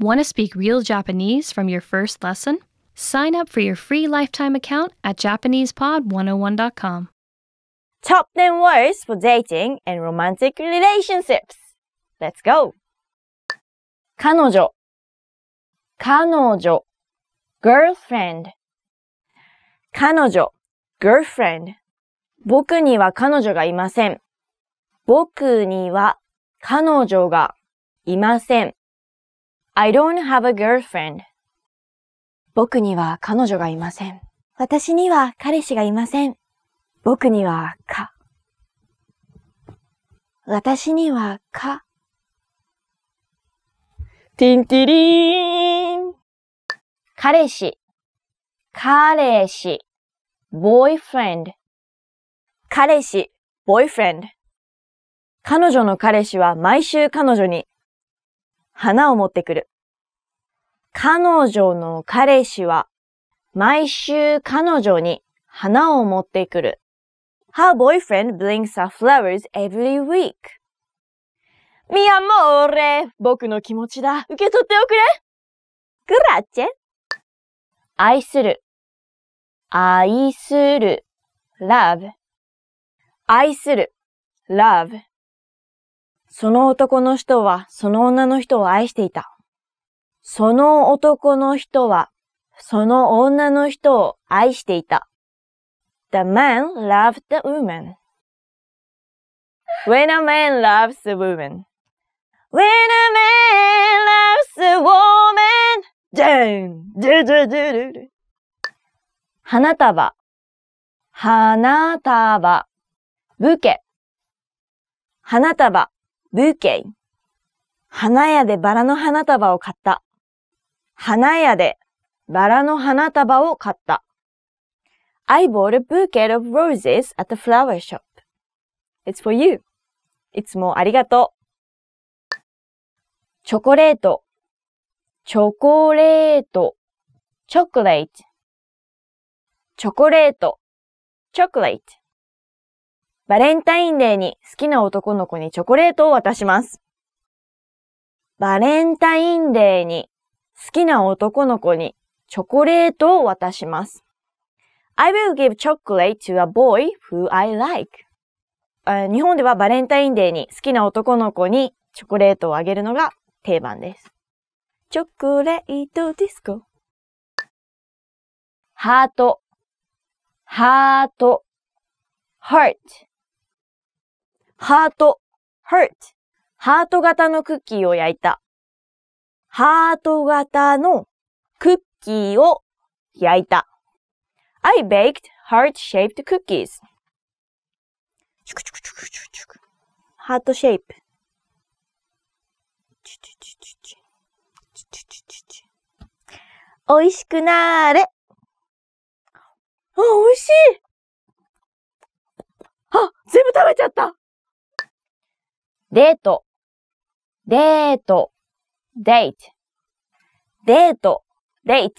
Want to speak real Japanese from your first lesson? Sign up for your free lifetime account at JapanesePod101.com. Top 10 words for dating and romantic relationships. Let's go! 彼女彼女 girlfriend 彼女 girlfriend 僕には彼女がいません。僕には彼女がいません。I don't have a girlfriend. 僕には彼女がいません。私には彼氏がいません。僕にはか。私にはか。ティンティリーン。彼氏。彼氏。boyfriend。彼氏。boyfriend。彼女の彼氏は毎週彼女に花を持ってくる。彼女の彼氏は毎週彼女に花を持ってくる。Her boyfriend brings her flowers every week. みやもーれ、僕の気持ちだ。受け取っておくれ。グラッチェ。愛する。愛する。love. 愛する。love. その男の人はその女の人を愛していた。その男の人はその女の人を愛していた。The man loved the woman. When a man loves a woman. When a man loves a woman. じゃんじゅじゅじゅじゅ花束。花束。ブケ。花束。ブーケイ。花屋でバラの花束を買った。花屋でバラの花束を買った。I bought a bouquet of roses at the flower shop. It's for you. いつもありがとう。チョコレート。チョコレート。チョコレート。チョコレート。チョコレート。バレンタインデーに好きな男の子にチョコレートを渡します。バレンタインデーに好きな男の子にチョコレートを渡します。I will give chocolate to a boy who I like. 日本ではバレンタインデーに好きな男の子にチョコレートをあげるのが定番です。チョコレートディスコ。ハート、ハート、heart, ハート、hurt。ハート型のクッキーを焼いた。ハート型のクッキーを焼いた。I baked heart-shaped cookies. チュクチュクチュクチュクチュク。ハートシェイプ。おいしくなーれ。あ、おいしいあ、全部食べちゃったデート、デート、デート、デート、デート。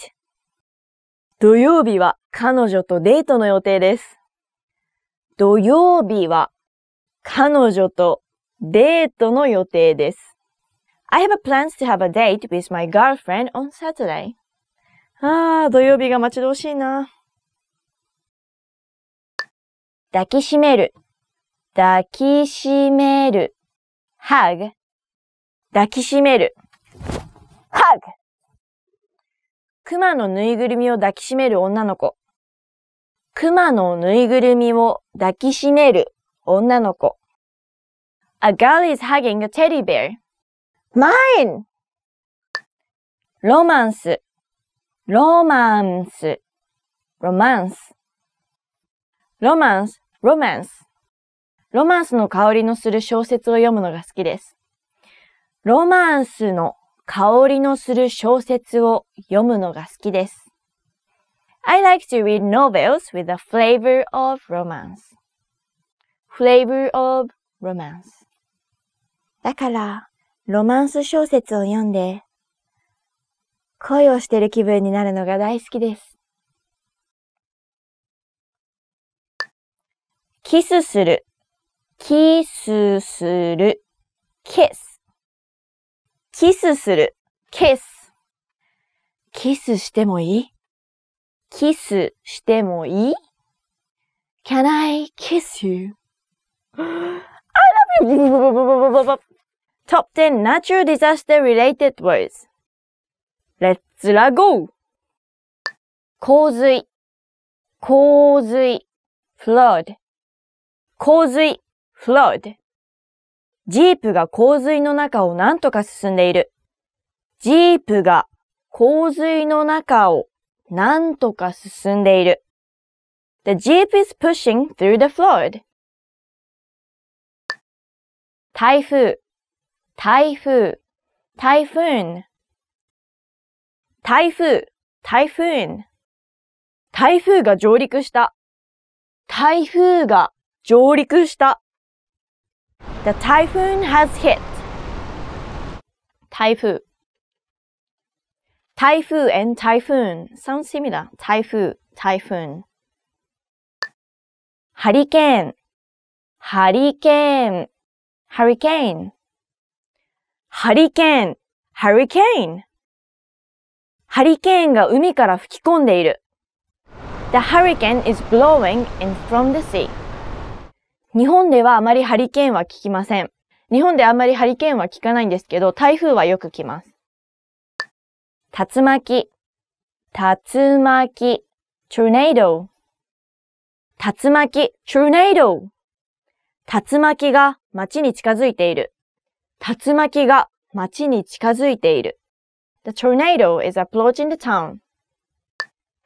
土曜日は彼女とデートの予定です。土曜日は彼女とデートの予定です。I have plans to have a date with my girlfriend on Saturday. ああ、土曜日が待ち遠しいな。抱きしめる、抱きしめる。hug 抱きしめる hug 熊のぬいぐるみを抱きしめる女の子熊のぬいぐるみを抱きしめる女の子 A girl is hugging a teddy bear. Mine! ロマンス、ロマンス、ロマンス。ロマンス、ロマンス。ロマンスの香りのする小説を読むのが好きです。ロマンスの香りのする小説を読むのが好きです。I like to read novels with a flavor of romance. flavor of romance. だから、ロマンス小説を読んで、恋をしてる気分になるのが大好きです。キスするキスする、キス。キスする、キス。キスしてもいいキスしてもいい ?Can I kiss you?I love you!Top 10 Natural Disaster Related Words.Let's la go! 洪水、洪水、flood. 洪水 flood. ジープが洪水の中を何とか進んでいる。ジープが洪水の中を何とか進んでいる。The jeep is pushing through the flood. 台風、台風、台風。台風、台風。台風が上陸した。台風が上陸した。The typhoon has hit. 台風台風 and typhoon sound similar. 台風 typhoon. ハリケーンハリケーンハリケーンハリケーンハリケーンハリケーンが海から吹き込んでいる。The hurricane is blowing in from the sea. 日本ではあまりハリケーンは効きません。日本であまりハリケーンは効かないんですけど、台風はよく来ます。竜巻、竜巻、tornado。竜巻、tornado。竜巻が街に近づいている。竜巻が街に近づいている。The tornado is approaching the town.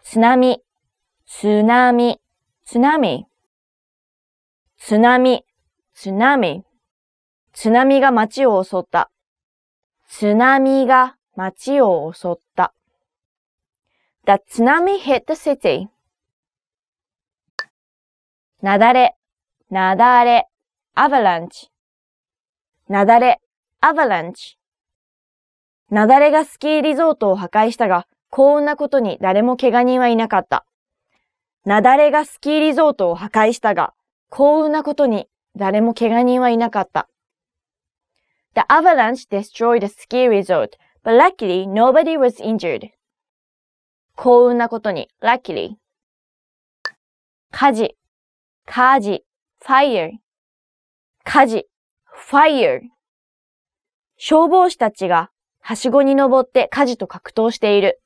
津波、津波、津波。津波、津波。津波が街を襲った。津波が街を襲った。The 津波 hit the city. なだれ、なだれ、avalanche。なだれ、avalanche。なだれがスキーリゾートを破壊したが、幸運なことに誰も怪我人はいなかった。なだれがスキーリゾートを破壊したが、幸運なことに誰も怪我人はいなかった。The avalanche destroyed a ski resort, but luckily nobody was injured. 幸運なことに、luckily. 火事、火事、fire. 火事、fire. 消防士たちが、はしごに登って火事と格闘している。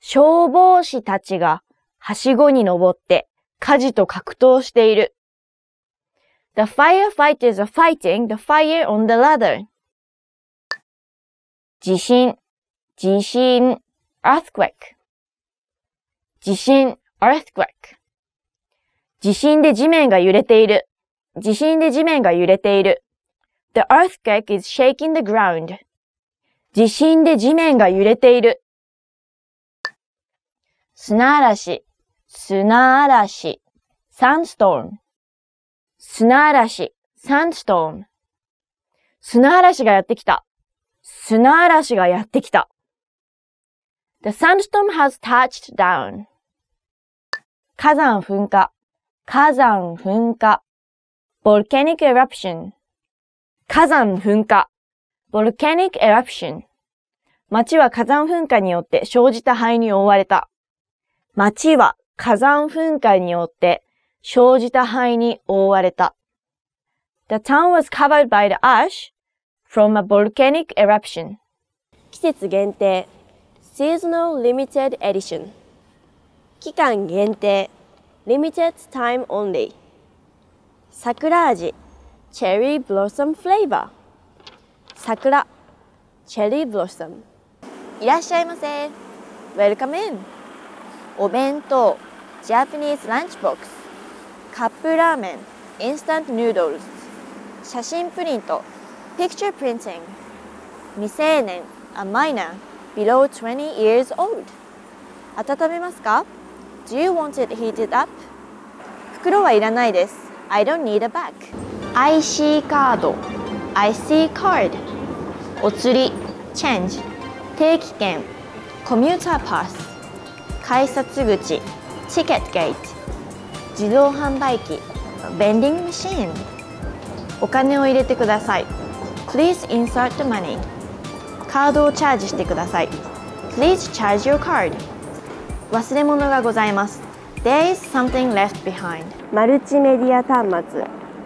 消防士たちが、はしごに登って火事と格闘している。The firefighters are fighting the fire on the ladder. 地震、地震、earthquake。地震、earthquake。地震で地面が揺れている。地震で地面が揺れている。The earthquake is shaking the ground. 地震で地面が揺れている。砂嵐、砂嵐、sandstorm。砂嵐、サンストーン。砂嵐がやってきた。砂嵐がやってきた。The sandstorm has touched down. 火山噴火、火山噴火。volcanic e r u p 火山噴火、volcanic e r u p t は火山噴火によって生じた灰に覆われた。街は火山噴火によって生じた灰に覆われた。The town was covered by the ash from a volcanic eruption. 季節限定 Seasonal Limited Edition 期間限定 Limited Time Only 桜味 Cherry Blossom Flavor 桜 Cherry Blossom いらっしゃいませ Welcome in お弁当 Japanese Lunchbox カップラーメン、インスタントヌードルズ、写真プリント、ピクチャープリンティング未成年、アマイナー below 20 years old。温めますか ?Do you want it heated up? 袋はいらないです。I don't need a bag. IC カード、IC カード、お釣り、チェンジ、定期券、コミューターパス、改札口、チケットゲート。自動販売機ベンディングマシーンお金を入れてください Please insert the money カードをチャージしてください Please charge your card 忘れ物がございます There is something left behind マルチメディア端末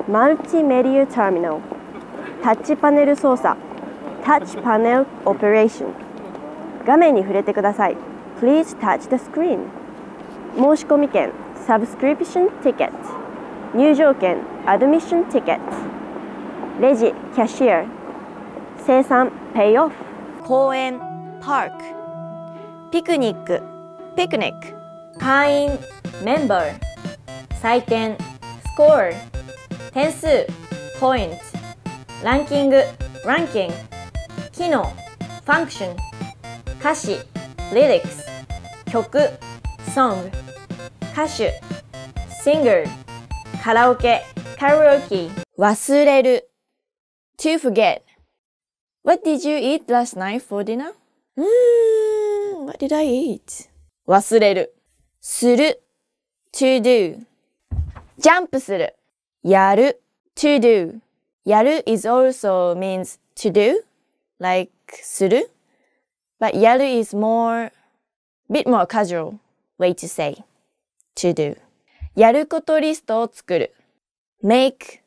マルチメディアターミナルタッチパネル操作タッチパネルオペレーション画面に触れてください Please touch the screen 申込券 Subscription Ticket 入場券 Admission Ticket レジ Cashier 生産 Pay Off 公園 Park ピクニック Picnic 会員 Member 採点 Score 点数 Point ランキング Ranking 機能 Function 歌詞 Lyrics 曲 Song 歌手 singer カラオケカラオケ忘れる to forget What did you eat last night for dinner? うー What did I eat? 忘れるする to do ジャンプするやる to do やる is also means to do like する but やる is more bit more casual way to say to do やることリストを作る make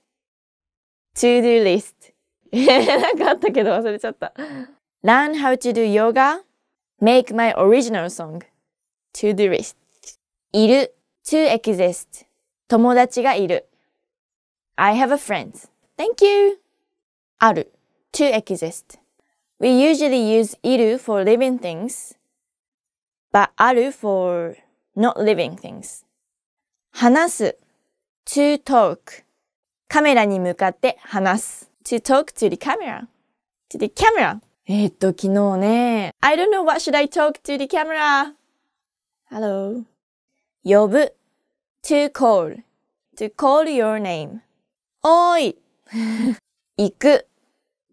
to do list なんかあったけど忘れちゃった learn how to do yoga make my original song to do list いる to exist 友達がいる I have a friend thank you ある to exist we usually use いる for living things but ある for not living things. 話す to talk. カメラに向かって話す。to talk to the camera. to the camera. えっと、昨日ね。I don't know what should I talk to the camera. Hello. 呼ぶ to call. to call your name. おーい行く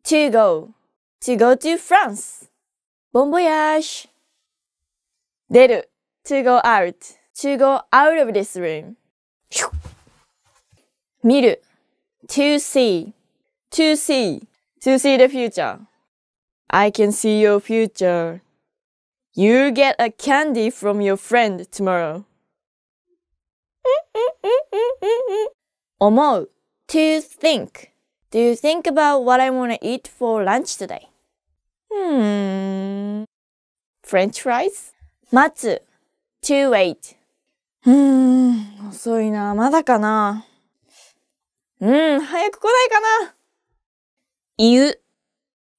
to go. to go to France. ボンボヤーシュ出る to go out, to go out of this room. 見る to see, to see, to see the future. I can see your future. You get a candy from your friend tomorrow. 思う to think. Do you think about what I want to eat for lunch today? Hmm. French fries? 待つ to wait. うーん、遅いな。まだかな。うーん、早く来ないかな。言う。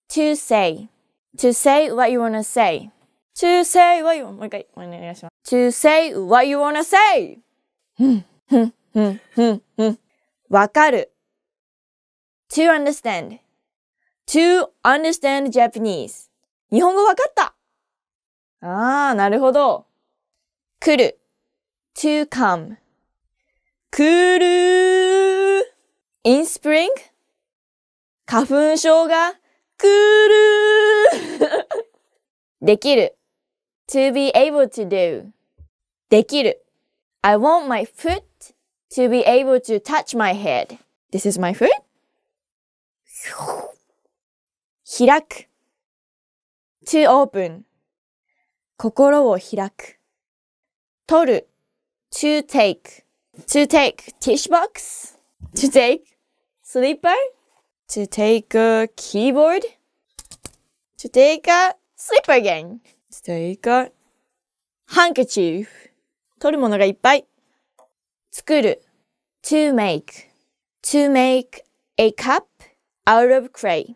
to say. to say what you wanna say. to say what you, もう一回お願いします。to say what you wanna say. ふん、ふん、ふん、ふん、ふん。わかる。to understand. to understand Japanese. 日本語わかったああ、なるほど。来る to come 来る in spring 花粉症が来るできる to be able to do できる I want my foot to be able to touch my head This is my foot 開く to open 心を開く取る to take to take tissue box to take slipper to take a keyboard to take a slipper again to take a handkerchief 取るものがいっぱい作る to make to make a cup out of clay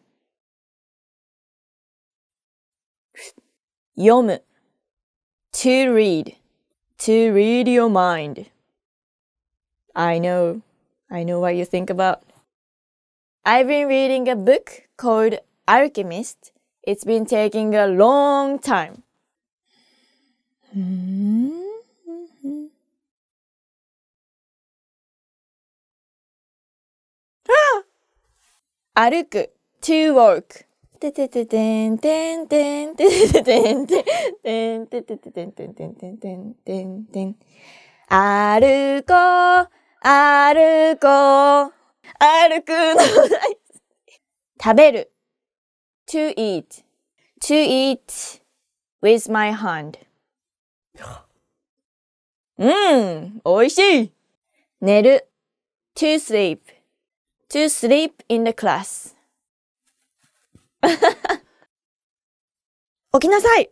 読む to read to read your mind. I know, I know what you think about. I've been reading a book called Alchemist. It's been taking a long time. Hmm? ah! 歩く to walk ててててんてんてんてててんてんてんてんてててんてんてんてんてんてんてん歩こう歩こう歩くの大食べる to eat to eat with my hand うんおいしい寝る to sleep to sleep in the class 起きなさい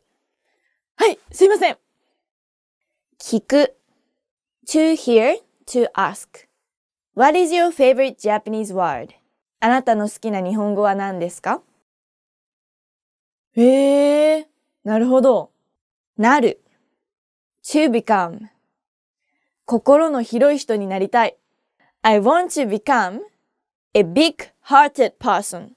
はい、すいません。聞く。to hear, to ask. What is your favorite Japanese word? あなたの好きな日本語は何ですかえー、なるほど。なる。to become. 心の広い人になりたい。I want to become a big-hearted person.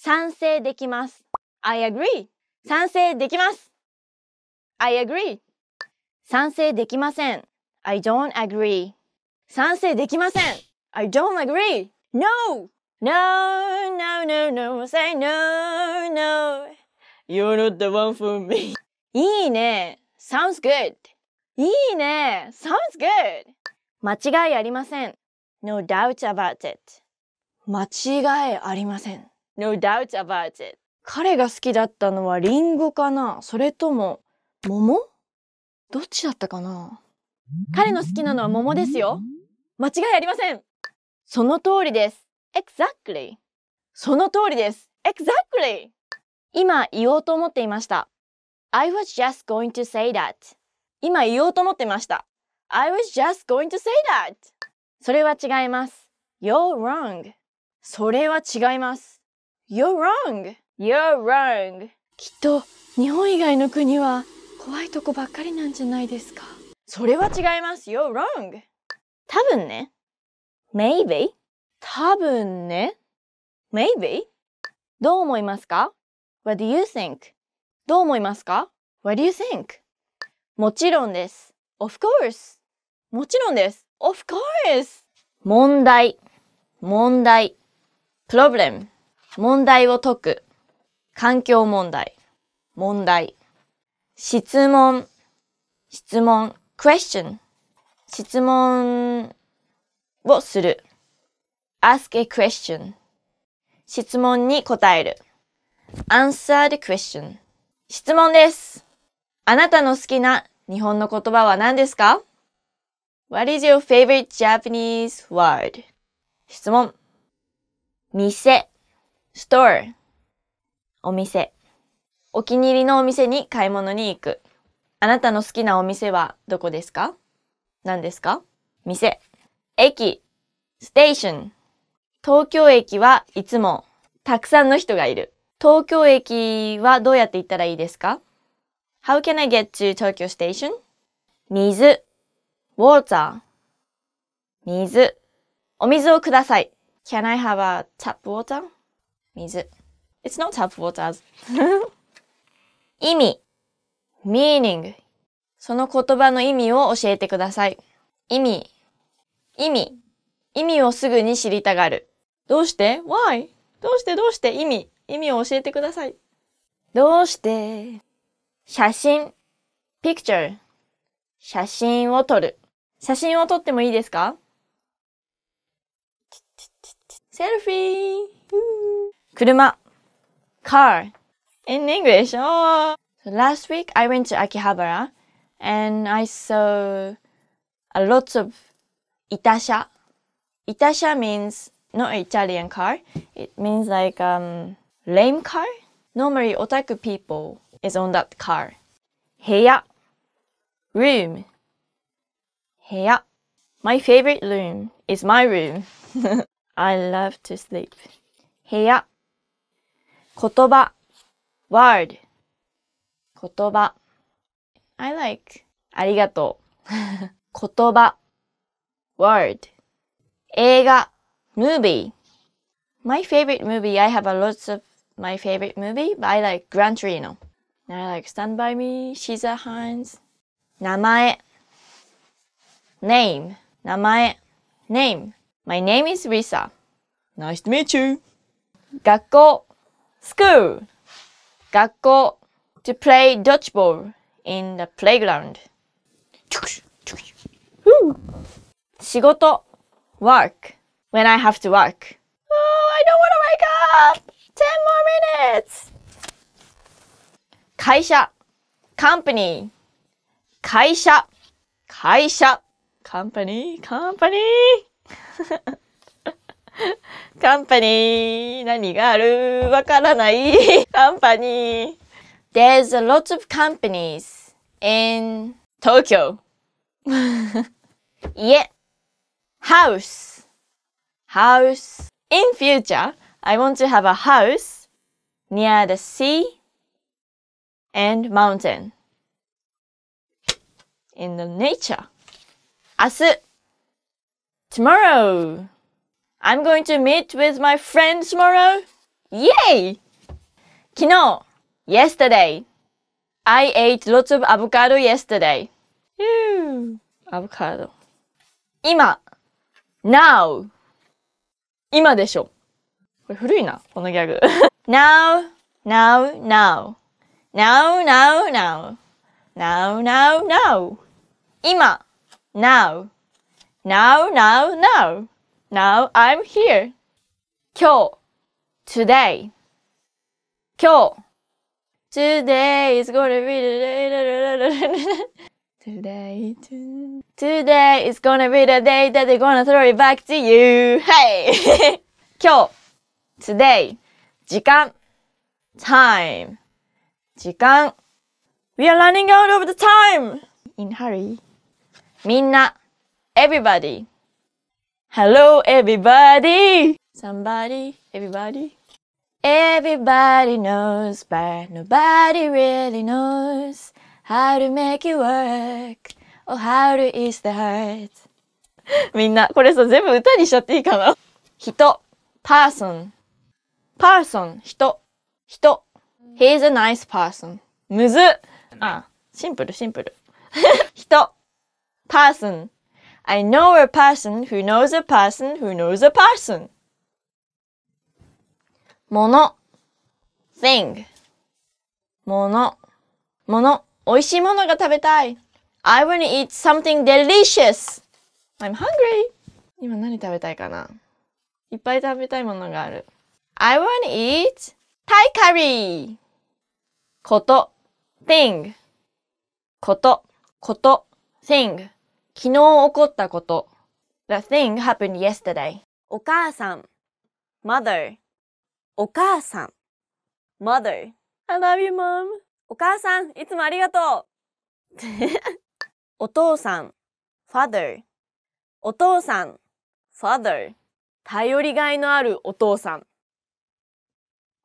賛成できます。I agree. 賛成できます。I agree. 賛成できません。I don't agree. 賛成できません。I don't agree. No! No, no, no, no, say no, no. You're not the one for me. いいね。Sounds good. いいね。Sounds good. 間違いありません。No doubt about it. 間違いありません。No doubt about it. 彼が好きだったのはリンゴかなそれとも桃どっちだったかな彼の好きなのは桃ですよ。間違いありません。その通りです。Exactly. その通りです。Exactly. 今言おうと思っていました。I was just going to say that. 今言おうと思ってました。I was just going to say that. それは違います。You're wrong. それは違います。You're wrong! You're wrong! きっと日本以外の国は怖いとこばっかりなんじゃないですかそれは違います You're wrong! 多分ね Maybe 多分ね Maybe どう思いますか What do you think? どう思いますか What do you think? もちろんです Of course もちろんです Of course 問題問題 problem 問題を解く、環境問題、問題、質問、質問、question、質問をする、ask a question、質問に答える、answer the question、質問です。あなたの好きな日本の言葉は何ですか ?What is your favorite Japanese word? 質問。店。store お店お気に入りのお店に買い物に行くあなたの好きなお店はどこですか何ですか店駅 station 東京駅はいつもたくさんの人がいる東京駅はどうやって行ったらいいですか ?How can I get to Tokyo Station? 水 water 水お水をください Can I have a tap water? 水。It's not tap w a t e r 意味 meaning その言葉の意味を教えてください。意味意味意味をすぐに知りたがる。どうして ?why? どうしてどうして意味意味を教えてください。どうして写真 picture 写真を撮る。写真を撮ってもいいですかセルフィー車 car in English. Oh. So last week I went to Akihabara and I saw a lot of itasha. Itasha means not Italian car. It means like um, lame car. Normally otaku people is on that car. Heya room. Heya. My favorite room is my room. I love to sleep. Heya 言葉 word 言葉 I like ありがとう言葉 word 映画 movie My favorite movie I have a lot of my favorite movie but I like Gran Torino I like Stand By Me, s h e s a Hines 名前 name 名前 name My name is Risa Nice to meet you 学校 school 学校 to play dodgeball in the playground 仕事 work when I have to work oh I don't want to wake up 10 more minutes 会社 company 会社会社 company company カンパニー何があるわからないカンパニー There's a lot of companies in Tokyo Yeah, house house in future I want to have a house near the sea and mountain in the nature 明日 tomorrow I'm going to meet with my friend tomorrow. Yay! Kino, yesterday. I ate lots of avocado yesterday. Ew, avocado. 今 now. 今でしょ。これ古いな、このギャグ。now, now, now. Now, now, now. Now, now, now. 今 now. Now, now, now. Now I'm here. 今日 today. 今日 today is gonna be the day. today, today is gonna be the day that they're gonna throw it back to you. Hey! 今日 today 時間 time 時間 We are running out of the time! In hurry. みんな everybody Hello, everybody! Somebody, everybody. Everybody knows, but nobody really knows how to make it work or how to ease the heart. みんな、これさ、全部歌にしちゃっていいかな人、person, person, 人、人。He's a nice person. むず。あ、シンプル、シンプル。人、person, I know a person who knows a person who knows a person. もの thing ものものおいしいものが食べたい I wanna eat something delicious I'm hungry 今何食べたいかないっぱい食べたいものがある I wanna eat Thai curry こと thing ことこと thing 昨日起こったこと。The thing happened yesterday. お母さん mother お母さん mother I love you mom お母さんいつもありがとうお父さん father お父さん father 頼りがいのあるお父さん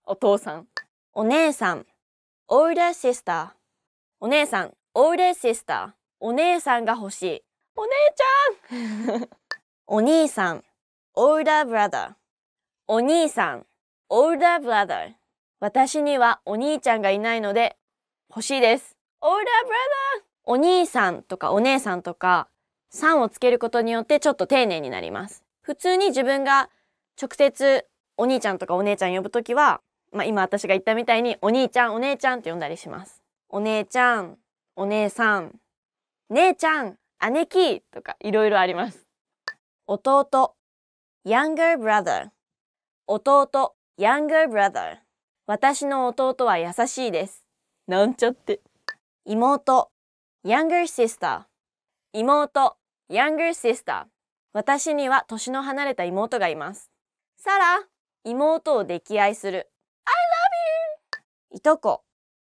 お父さんお姉さん older sister お姉さん older sister お姉さんが欲しいお姉ちゃん お兄さん older brother お兄さん older brother 私にはお兄ちゃんがいないので欲しいです older brother お兄さんとかお姉さんとかさんをつけることによってちょっと丁寧になります普通に自分が直接お兄ちゃんとかお姉ちゃん呼ぶときは、まあ、今私が言ったみたいにお兄ちゃんお姉ちゃんって呼んだりしますお姉ちゃんお姉さん姉ちゃん姉貴とかいろいろあります。弟 younger brother 弟 younger brother 私の弟は優しいです。なんちゃって。妹 younger sister 妹 younger sister 私には年の離れた妹がいます。サラ妹を溺愛する。I love you! いとこ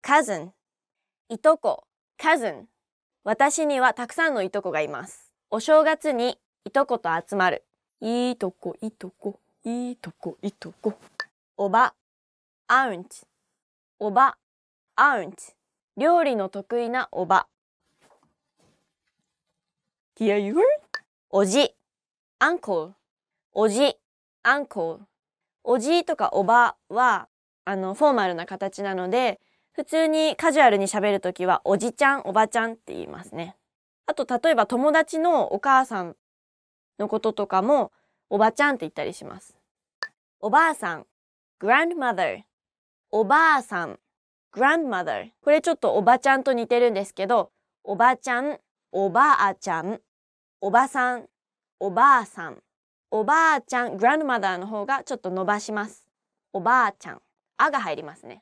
cousin いとこ cousin 私にはたくさんのいとこがいます。お正月にいとこと集まる。いいとこ、いとこ、いいとこ、いとこ。おば、あウンチ。おば、あウンチ。料理の得意なおば。d e a おじ、あんこ。おじ、あんこ。おじとかおばは、あの、フォーマルな形なので、普通にカジュアルに喋るときは、おじちゃん、おばちゃんって言いますね。あと、例えば友達のお母さんのこととかも、おばちゃんって言ったりします。おばあさん、grandmother。おばあさん、grandmother。これちょっとおばちゃんと似てるんですけど、おばちゃん、おばあちゃん、おばさん、おばあさん。おばあちゃん、grandmother の方がちょっと伸ばします。おばあちゃん、あが入りますね。